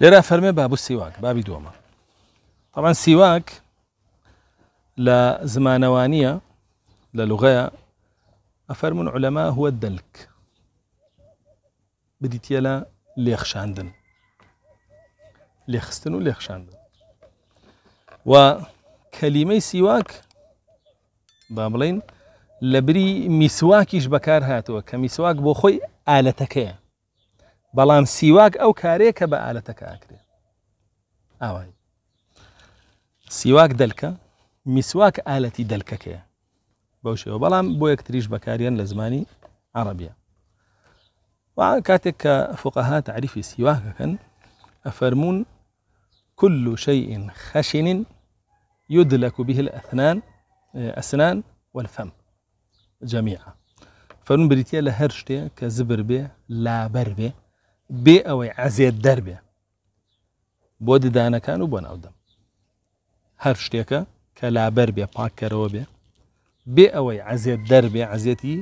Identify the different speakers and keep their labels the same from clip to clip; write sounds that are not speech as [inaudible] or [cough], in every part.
Speaker 1: لرا فرمي باب السواك باب دوما طبعا سواك لا زمانوانية لا لغەیە أفرم علەما هو الدلك بديت يلا لێخشاندن لێخستن و لێخشاندن و کەلیمەی سیواک با بڵین لە بری میسواکیش بەکار بلام سیواک او کارەیە کە بە ئالەتەکە ئاکرێ دلكا سیواک دەلکە میسواک ئالەتی دەلکەکەیە بەو شێوە بەڵام بۆ یەکتریش بەکاریان لە زمانی عربیە کاتێک کە فقەها تعریفی كل شيء خشن يدلك به الأثنان اه، أسنان والفم جميعا فرمون بريتيا لهرشتي كزبر به لا بربي بێ ئەوەی عزیێت دەربێ بۆ ددانەکان و بۆ ناودەم هەر شتێکە کە لابەر بێ پاکەرەوە بێ بێ ئەوەی عزیێت دەربێ عزیێتی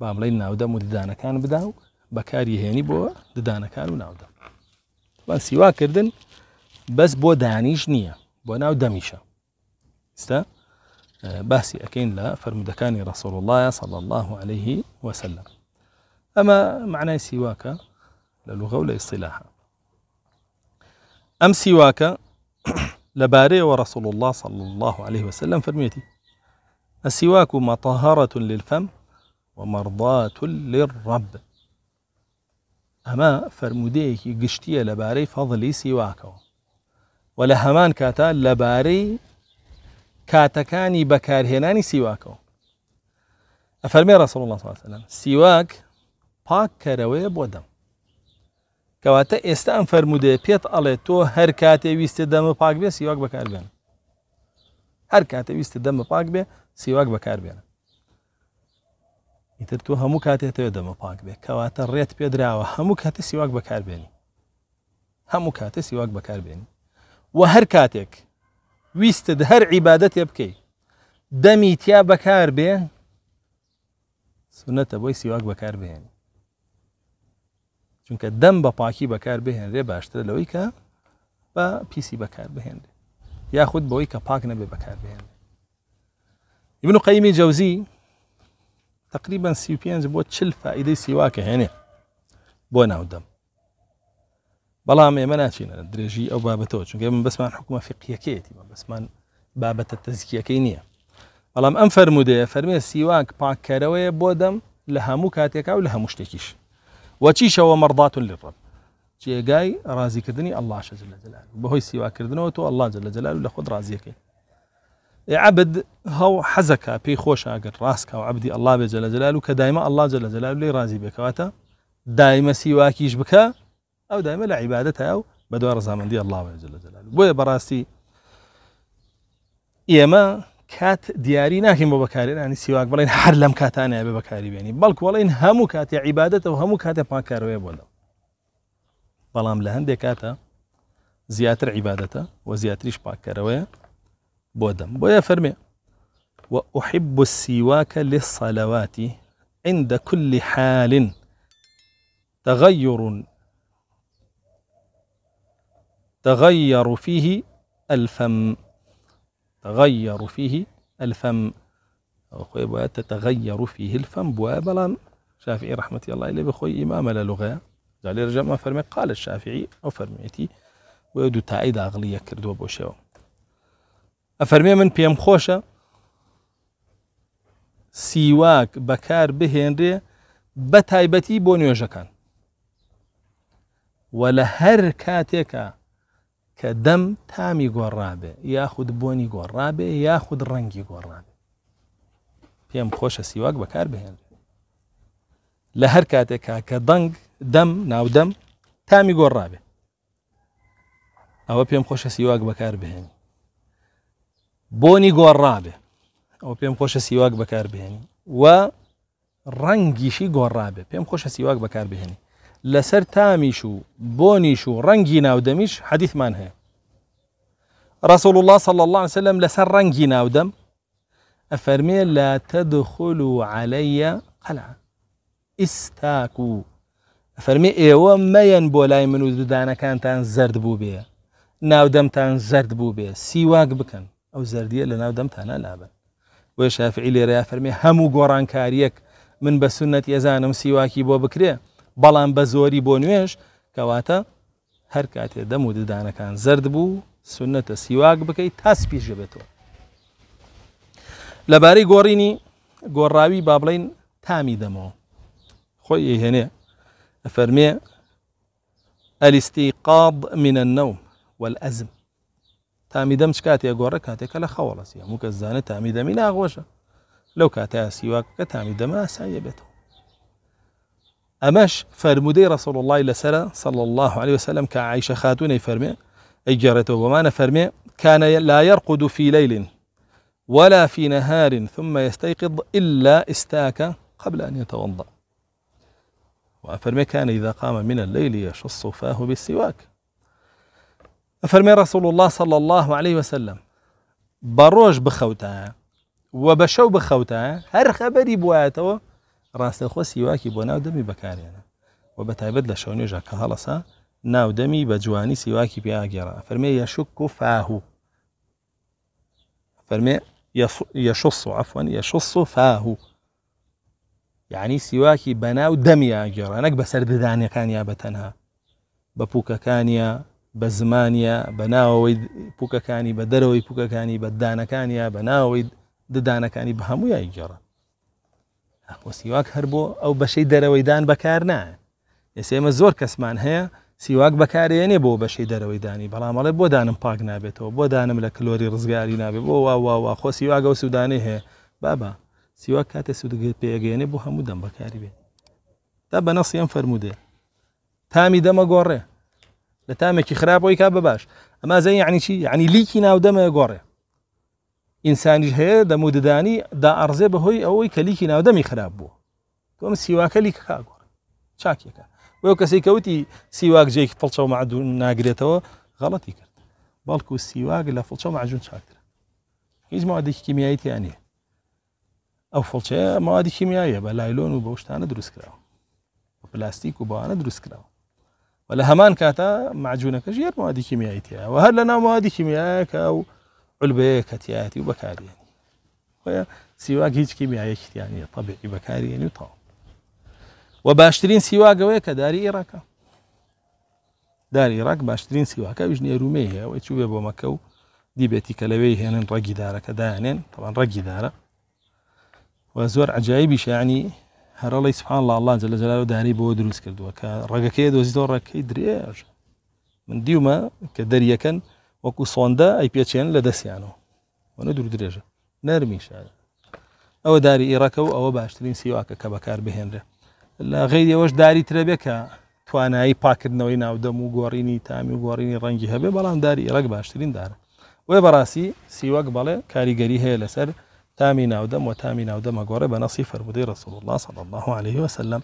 Speaker 1: بامڵی ناودەم و ددانەکان بدا و بەکاری هێنی بۆ ددانەکان و ناودەم بە سیواکردن بەس بۆ دانیش نییە بۆ ناو دەمیشە ئستا باسی ئەەکەین لە فەرمودەکانی ڕسوڵ اللهە سەڵ الله عليه وسلم ئەمە معنای سیواکە لا لغة ولا اصطلاحا أم ئەم [clears throat] لباري ورسول الله صلى الله عليه وسلم فرميتي السواك مطهرة للفم ومرضاة للرب ئەمە فرمودەیەکی گشتیە لباري فضلي سیواکەوە و لە هەمان کاتە لەبارەی کاتەکانی أفرمي رسول الله صلى الله عليه وسلم سواك باك كرويب ودم کەواتە ئێستا ئەم فەرمودەیە پێت ئەڵێ تۆ هەر کاتێ ویستە دەمە پاک بێ سیواک بەکاربێن هەر کاتە ویستە دەمە پاک بێ سیواک بەکاربێنە ئیتر تۆ هەموو کاتێتەوە دەمە پاک بێ کەواتە ڕێت پێدراوە هەموو کاتە سیواک بەکاربێنی هەموو کاتە سیواک بەکاربێنی و هەر کاتێک ویستت هەر عیبادەت تێ بکەیت دەمی تیا بەکار بێ سونەتە بۆی سیواک بەکار بێنی چونکە دەم بە پاکی بەکار بهێنرێ باشتر لەوەی کە بە پیسی بەکار بهێنرێ یاخود بەوەی کە پاک نەبێ بەکار بهێنرێ ابن قیمی جوزی تقریبا سی و پێنج بۆ چل فائیدەی سیواکە هێنێ بۆ ناودەم بەڵام ئێمە ناچینە درێژی ئەو بابەتەوە چونکە من بەسمان حکومە فقیەکەیەتی بە بەسمان بابەتە تەزکیەکەی نییە بەڵام ئەم فەرمودەیە فەرمێ سیواک پاکەرەوەیە بۆ دەم لە هەموو کاتێکا و لە هەموو شتێکیش وچیشەوە مەڕداتون لڕب جێگای ڕازیکردنی ئەله شەجل لە جلال بەهۆی سیواکردنەوە تۆ الله جل لە جلال لە خۆت ڕازیەکەی عبد هو حزك بي خۆشاگەر ڕاستکە و وعبدي الله بێ جل لە جلال و کە دایمە جل لە جلال لێ ڕازی بێکەواتە دایمە سیواکیش بکە ئەو دایمە لە عیبادەت هاو بەدوای ڕزامەندی ئەله جل لە جلال بۆیە بەڕاستی ئێمە كات دیاری ناکەین بۆ بەکارێنانی سیواک بڵین هەر كاتاني کاتانەیە بە يعني بلك بەڵکو همو كات عبادته وهمو كات کاتێ پاکارەوەی بۆلم بەڵام لە هەندێک کاتە زیاتر عیباەتە و زیاتریش پاکەرەوەیە بۆ دەم وأحب السواك للصلوات عند كل حال تغير تغير فيه الفم تغير فيه الفم أخوي تتغير فيه الفم بويا شافعي رحمة الله عليه بخوي إمام لغة قال رجع ما فرمي قال الشافعي أو فرميتي ويدو تعيد أغلية كردو بوشيو أفرمي من بيام خوشة سيواك بكار بهنري بتايبتي تایبەتی بۆ ولا وە لە کە دەم تامی گۆڕابێ یاخود بۆنی گۆڕابێ یاخود ڕەنگی گۆڕابێ پێم خۆشە سیواک بەکار بهێنرێ لە هەر کاتێکا کە دەنگ دەم ناودەم تامی گۆڕابێ ئەوە پێم خۆشە سیواک بەکار بهێنی بۆنی گۆڕابێ ئەو پێم خۆشە سیواک بەکار بهێنی و ڕەنگیشی گۆڕابێ پێم خۆشە سیواک بەکار بهێنی لسر تاميشو بونيشو بۆنیش و ڕەنگی ناودەمیش حەدیثمان رسول الله صلى الله عليه وسلم لسر ڕەنگی دم أفرمي لا تدخلوا علي قلعة استاكو إيوه ما ينبو لاي منو من كان تان زرد ناو دم تان زرد بوو بكن أو زردية لناو دم تانا لابا ويشافعي لي ريا فرمي همو قران كاريك من بسنة يزانم سيواكي بو بكريه بەڵام بە زۆری بۆ نوێش کەواتە هەر کاتێ دەم و ددانەکان زرد بوو سنەتە سیواک بکەیت تاس پیش بێتەوە لەبارەی گۆڕینی گۆڕاوی با بڵین تامی دەمەوە خۆی هێنێ ئەفەرمێ ئەلیستیقاب منە نەوم والأزم تامی دەم چ کاتێک گۆڕە کاتێکە لە خەوەڵەسی هەموو کەس زانە تامی دەمی ناغۆشە لەو کاتە سیواکەکە تامی دەمە ئاسایە بێتەوە أماش رسول الله إلى لەسرە صلى الله عليه وسلم كعيش خاتون يفرمي فەرمێ ئەیگەڕێتەوە بۆمانە كان لا يرقد في ليل ولا في نهار ثم يستيقظ إلا استاك قبل أن يتوضأ وأفرمي كان إذا قام من الليل يشص فاه بالسواك أفرمي رسول الله صلى الله عليه وسلم بروج بخوتها وبشو بخوتها هر خبري بواتها ڕاستەخۆ سیواکی بۆ ناو دەمی بەکارێنە و بە تایبەت لە شەو نوێژە کە هەڵەسا ناودەمی بە جوانی سیواکی پیاگێڕە فەرمێ یەشک و فاهوو فەرمێ یەشص و عفوان یەشص و فاهوو یعنی سیواکی بەناو دەمیاگێڕە نەک بەسەر ددانەکانیا بەتەنها بە پووکەکانیا بە زمانیا بە ناوەوەی پووکەکانی بە دەرەوەی پووکەکانی بەدانەکانیا بە ناوەی ددانەکانی بە هەموویای گێڕە بۆ سیواک هەر بۆ ئەو بەشەی دەرەوەیدان بەکار نایە ئێسێ ئمە زۆر کەسمان هەیە سیواک بەکارێنێ بۆ بەشەی دەرەوەی دانی بەڵامەڵێ بۆ دانم پاک نابێتەوە بۆ دانم لە کلۆری ڕزگاری نابێت بۆ واواوا خۆ سیواگە و سوودانێ هەیە بابا سیوا کاتێ سوودگەت پێگەێنێ بۆ هەموو دەم بەکاری بێت تا بە نەسیەم فەرمودێ تامی دەمە گۆڕێ لە تامێکی خراپەوەی کا بەباش ئەما زەی عنیچی عنی لیکی ناو دەمە گۆڕێ ئینسانیش هەیە دەموددانی دا ئەرزێ بەهۆی ئەوەی کەلیکی ناودەمی خراپ بوو تۆم سیواکەلی کاگۆڕ چاکێکە وەو کەسی کەوتی سیواک جێک فڵچە و معدون ناگرێتەوە غەڵەتی کرد بەڵکو سیواگ لە فڵچە معجون چاکتر هیچ مادێکی کیمیاییتیان نیە ئەو فڵچەیە مادی کیمیایە بە لایلۆن و بە شتانە دروست کراوە پلاستیک و بەوانە دروست کراوە و لە هەمان کاتە معجونەکەش یەر مادی کیمیاییتیە و هەر لە ناو مادی کیمیایەکە و علبەیە کەتیایەتی وبكاري يعني خۆیان سواق هیچ کیمیایەکتیان نیە يعني طبيعي بكاري يعني و وباشترين سواق ويك داري عێراکە داري عێراق باشترين سواق وژنیە رومێ هەیە ئەوەی چوبێ بۆ مەکە و دیبێتی کە لەوەی هێنن ڕێگی دارەکە دایانێن تەوان ڕێگی دارە و زۆر سبحان الله الله جل جلاله داری بۆ دروست کردووە کە ڕێگەکەی دۆزیەوە ڕێکەکەی من دیومە كدريا كان وەکو سۆندە ئەی پێچێن لە دەستیانەوە وەنە دوور درێژە نەرمی شار ئەوە داری عێراکە و ئەوە باشترین سیواکە کە بەکار بهێنرێ لە غیریەوەش داری ترەبێکە توانایی پاکردنەوەی ناودەم و گۆڕینی تامی و گۆڕینی ڕەنگی هەبێ بەڵام داری عێراک باشترین دارە وێ بەڕاستی سیوەک بەڵێ کاریگەری هەیە لەسەر تامی ناودەم و تامی ناودەمە گۆڕێ بە نەسی فەرمودەی ڕسوڵ الله صلی الله عليه وسلم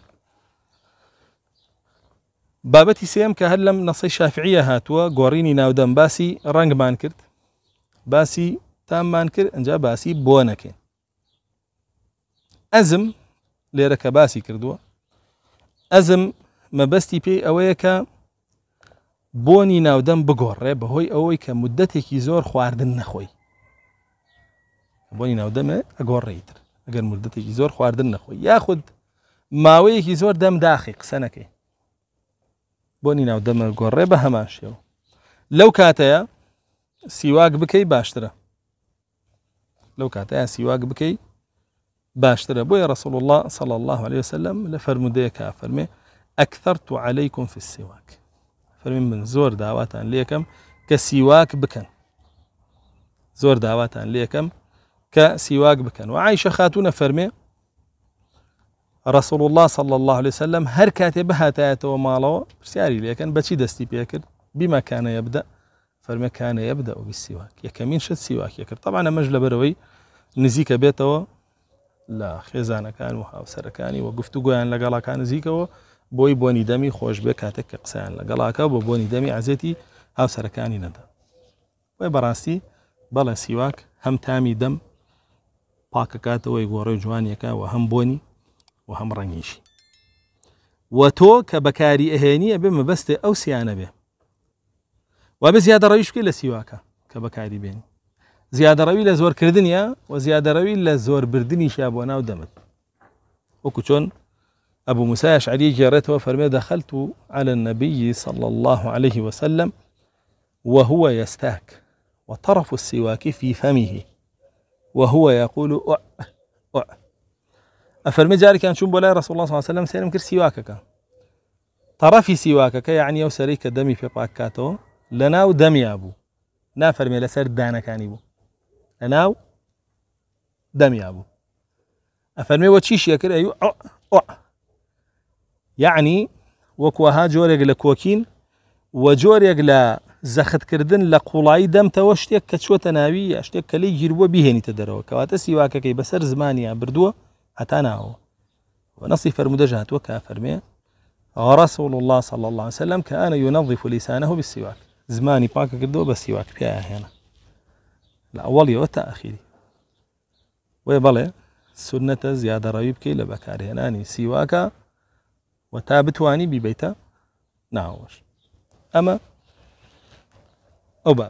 Speaker 1: بابەتی سم کە هەر لەم نەسەی شافعیە هاتووە گۆڕینی ناودەم باسی ڕنگمان کرد باسی تاممان کرد ئەجا باسی بۆ نەکەین ئەزم لێرە کە باسی کردووە ئەزم مەبەستی پێی ئەوەیە کە بۆنی ناودەم بگۆڕێ بەهۆی ئەوەی کە مدەتێکی زۆر خواردن نەخۆی بۆنی ناودەمە ئەگۆڕێیتر ئەگەر مدەتێکی زۆر خواردن نەخۆی یاخود ماوەیەکی زۆر دەم داخی قسە نەکەی بۆنی ناو دەمە گۆڕێ بە هەمان شێوە لەو کاتەیە سیواک بکەی باشترە لەو کاتەیە سیواک بکەی باشترە بۆیە ڕسول الله صلى الله عليه وسلم لە فەرمودەیەکە فەرمێ ئەکثەرت عليكم في السواك فەرمی من زۆر داواتان لێکم کە سیواک بکەن زۆر داواتان لێکم کە سیواک بکەن و عیشە خاتونە فەرمێ رسول الله صلى الله عليه وسلم هر كاتب هات آياته ومالو سياري لكن بشي دستي بيكر بما كان يبدأ فما كان يبدأ بالسواك يا كمين شد سواك يكر طبعا مجلة بروي نزيكا بيته لا خزانة كان وهاو سركاني يعني وقفتو قوي قوان لقالا كان زيكا بوي بوني دمي خوش بك هاتك قسان لقالا بوني دمي عزيتي هاو سركاني وي براسي بلا سواك هم تامي دم باكاكات ويقوري جواني كا وهم بوني وهم رنجيش وتو كبكاري اهيني کە بەکاری او سيانه به ئەو سییانە بێ و بە زیادە ڕەویش بکەی لە سیواکە کە بەکاری بێن زیادە ڕەوی لە ودمت و أبو موسى أشعري جارته وفرمي دخلت على النبي صلى الله عليه وسلم وهو يستاك وطرف السواك في فمه وهو يقول أه افرمي جاري كان بۆ بولاي رسول الله عليه وسلم کرد كر سيواكك طرفي سيواكك يعني يو سريك دمي في لە لناو دمي ابو نا فرمي لسر دانا كان ناو لناو دمي ابو افرمي چیشیە کرد ئەو یعنی يعني وەکوها جۆرێک لە کۆکین وە جۆرێک لە زەختکردن لە قوڵایی كردن لقولاي دم چوەتە ناوی یا شتێک كلي گیربووە بهێنیتە دەرەوە كواتا سيواكك بسر زمانيا بردوه أتانا ونصف فرمدجهت وكافر فرمي رسول الله صلى الله عليه وسلم كان ينظف لسانه بالسواك زماني باك قدو بالسواك بيا هنا يوتا أخيري ويبالي سنة زيادة رأيبك لبكار هناني يعني سواك وتابتواني ببيت ناوش أما أوبا